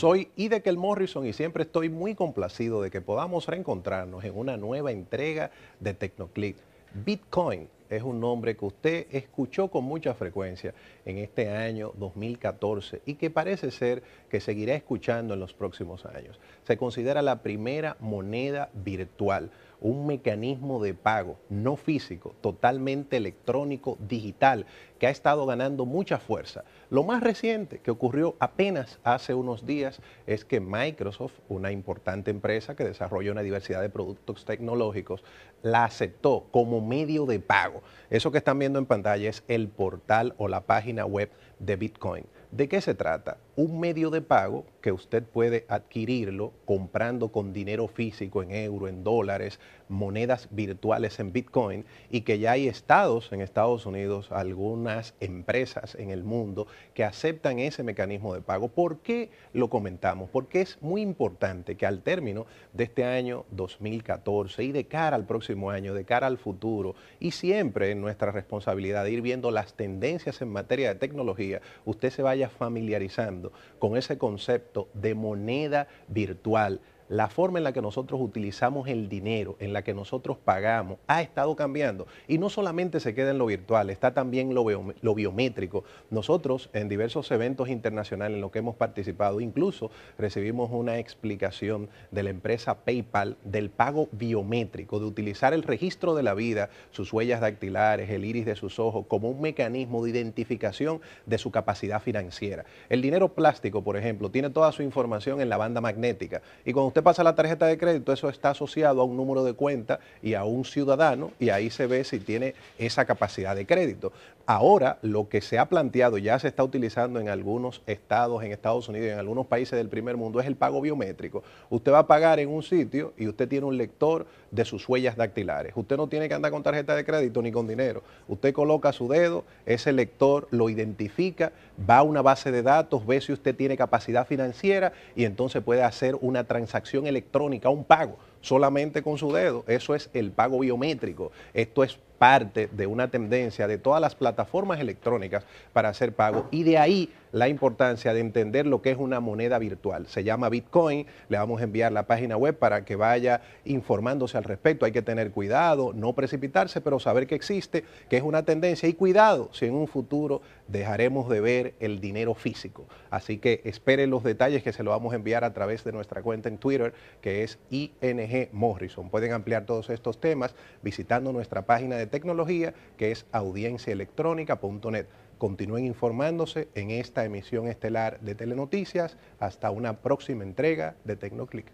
Soy Idekel Morrison y siempre estoy muy complacido de que podamos reencontrarnos en una nueva entrega de Tecnoclick. Bitcoin es un nombre que usted escuchó con mucha frecuencia en este año 2014 y que parece ser que seguirá escuchando en los próximos años. Se considera la primera moneda virtual un mecanismo de pago no físico, totalmente electrónico, digital, que ha estado ganando mucha fuerza. Lo más reciente que ocurrió apenas hace unos días es que Microsoft, una importante empresa que desarrolla una diversidad de productos tecnológicos, la aceptó como medio de pago. Eso que están viendo en pantalla es el portal o la página web de Bitcoin. ¿De qué se trata? un medio de pago que usted puede adquirirlo comprando con dinero físico en euro, en dólares, monedas virtuales en Bitcoin y que ya hay estados en Estados Unidos, algunas empresas en el mundo que aceptan ese mecanismo de pago. ¿Por qué lo comentamos? Porque es muy importante que al término de este año 2014 y de cara al próximo año, de cara al futuro y siempre en nuestra responsabilidad de ir viendo las tendencias en materia de tecnología, usted se vaya familiarizando con ese concepto de moneda virtual la forma en la que nosotros utilizamos el dinero, en la que nosotros pagamos, ha estado cambiando. Y no solamente se queda en lo virtual, está también lo, lo biométrico. Nosotros en diversos eventos internacionales en los que hemos participado, incluso recibimos una explicación de la empresa PayPal del pago biométrico, de utilizar el registro de la vida, sus huellas dactilares, el iris de sus ojos, como un mecanismo de identificación de su capacidad financiera. El dinero plástico, por ejemplo, tiene toda su información en la banda magnética. Y cuando pasa la tarjeta de crédito, eso está asociado a un número de cuenta y a un ciudadano y ahí se ve si tiene esa capacidad de crédito. Ahora lo que se ha planteado, ya se está utilizando en algunos estados, en Estados Unidos y en algunos países del primer mundo, es el pago biométrico. Usted va a pagar en un sitio y usted tiene un lector de sus huellas dactilares. Usted no tiene que andar con tarjeta de crédito ni con dinero. Usted coloca su dedo, ese lector lo identifica, va a una base de datos, ve si usted tiene capacidad financiera y entonces puede hacer una transacción electrónica, un pago solamente con su dedo. Eso es el pago biométrico. Esto es parte de una tendencia de todas las plataformas electrónicas para hacer pago. Y de ahí la importancia de entender lo que es una moneda virtual. Se llama Bitcoin, le vamos a enviar la página web para que vaya informándose al respecto. Hay que tener cuidado, no precipitarse, pero saber que existe, que es una tendencia. Y cuidado si en un futuro dejaremos de ver el dinero físico. Así que esperen los detalles que se lo vamos a enviar a través de nuestra cuenta en Twitter, que es ING Morrison. Pueden ampliar todos estos temas visitando nuestra página de tecnología que es audienciaelectrónica.net. Continúen informándose en esta emisión estelar de Telenoticias. Hasta una próxima entrega de Tecnoclick.